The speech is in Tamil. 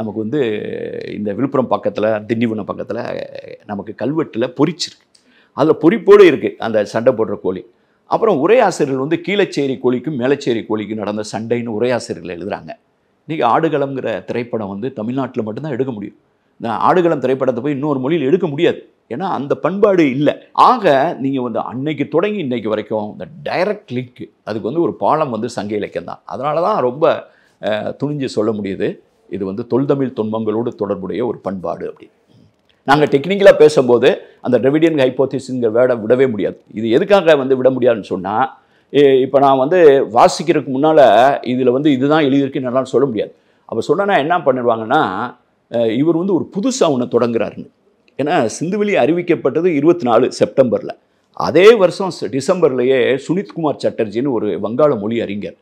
நமக்கு வந்து இந்த விழுப்புரம் பக்கத்தில் திண்டிவனம் பக்கத்தில் நமக்கு கல்வெட்டில் பொறிச்சிருக்கு அதில் பொறிப்போடு இருக்குது அந்த சண்டை போடுற கோழி அப்புறம் உரையாசிரியர்கள் வந்து கீழச்சேரி கோழிக்கும் மேலச்சேரி கோழிக்கும் நடந்த சண்டைன்னு உரையாசிரியர்கள் எழுதுகிறாங்க இன்றைக்கி ஆடுகளம்ங்கிற திரைப்படம் வந்து தமிழ்நாட்டில் மட்டும்தான் எடுக்க முடியும் இந்த ஆடுகளம் திரைப்படத்தை போய் இன்னொரு மொழியில் எடுக்க முடியாது ஏன்னா அந்த பண்பாடு இல்லை ஆக நீங்கள் வந்து அன்னைக்கு தொடங்கி இன்றைக்கு வரைக்கும் இந்த டைரக்ட் லிங்க்கு அதுக்கு வந்து ஒரு பாலம் வந்து சங்க இலக்கியம் தான் அதனால தான் ரொம்ப துணிஞ்சு சொல்ல முடியுது இது வந்து தொல்தமிழ் துன்பங்களோடு தொடர்புடைய ஒரு பண்பாடு அப்படின்னு நாங்கள் டெக்னிக்கலாக பேசும்போது அந்த டிரவிடியன் ஹைப்போத்திஸுங்கிற வேடை விடவே முடியாது இது எதுக்காக வந்து விட முடியாதுன்னு சொன்னால் இப்போ நான் வந்து வாசிக்கிறதுக்கு முன்னால் இதில் வந்து இதுதான் எழுதியிருக்குன்னு என்னால் சொல்ல முடியாது அப்போ நான் என்ன பண்ணிடுவாங்கன்னா இவர் வந்து ஒரு புதுசாக ஒன்று தொடங்குறாருன்னு ஏன்னா சிந்துவெளி அறிவிக்கப்பட்டது இருபத்தி நாலு செப்டம்பரில் அதே வருஷம் டிசம்பர்லேயே சுனித்குமார் சட்டர்ஜின்னு ஒரு வங்காள மொழி அறிஞர்